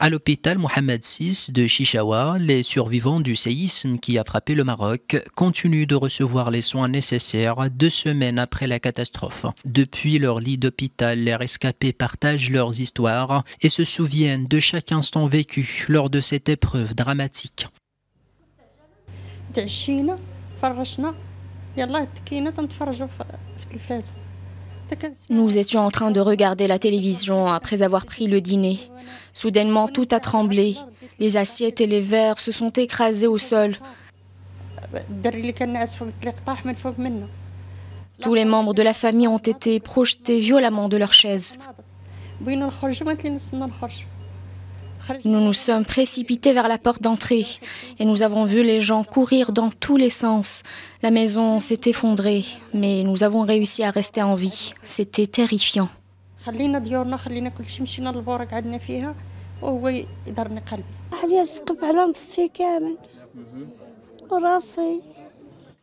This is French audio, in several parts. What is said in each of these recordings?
À l'hôpital Mohamed VI de Chichaoua, les survivants du séisme qui a frappé le Maroc continuent de recevoir les soins nécessaires deux semaines après la catastrophe. Depuis leur lit d'hôpital, les rescapés partagent leurs histoires et se souviennent de chaque instant vécu lors de cette épreuve dramatique. Nous étions en train de regarder la télévision après avoir pris le dîner. Soudainement, tout a tremblé. Les assiettes et les verres se sont écrasés au sol. Tous les membres de la famille ont été projetés violemment de leur chaise. Nous nous sommes précipités vers la porte d'entrée et nous avons vu les gens courir dans tous les sens. La maison s'est effondrée, mais nous avons réussi à rester en vie. C'était terrifiant.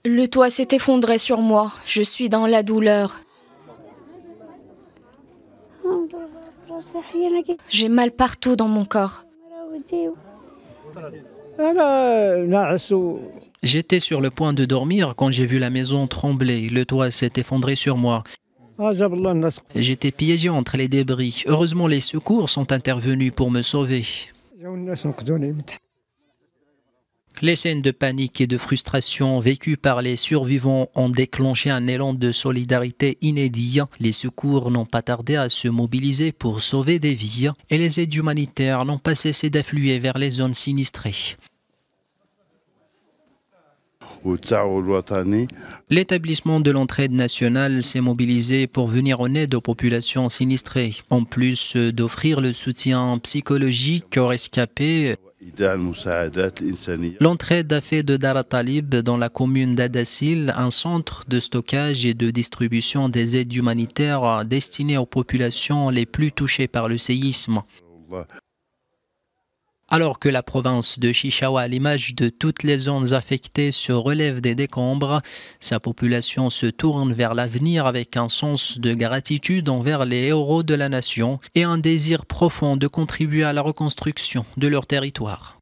Le toit s'est effondré sur moi. Je suis dans la douleur. J'ai mal partout dans mon corps. J'étais sur le point de dormir quand j'ai vu la maison trembler. Le toit s'est effondré sur moi. J'étais piégé entre les débris. Heureusement, les secours sont intervenus pour me sauver. Les scènes de panique et de frustration vécues par les survivants ont déclenché un élan de solidarité inédit. Les secours n'ont pas tardé à se mobiliser pour sauver des vies et les aides humanitaires n'ont pas cessé d'affluer vers les zones sinistrées. L'établissement de l'entraide nationale s'est mobilisé pour venir en aide aux populations sinistrées, en plus d'offrir le soutien psychologique aux rescapés L'entrée a de Dara Talib, dans la commune d'Adassil, un centre de stockage et de distribution des aides humanitaires destinées aux populations les plus touchées par le séisme. Alors que la province de Chichawa, à l'image de toutes les zones affectées, se relève des décombres, sa population se tourne vers l'avenir avec un sens de gratitude envers les héros de la nation et un désir profond de contribuer à la reconstruction de leur territoire.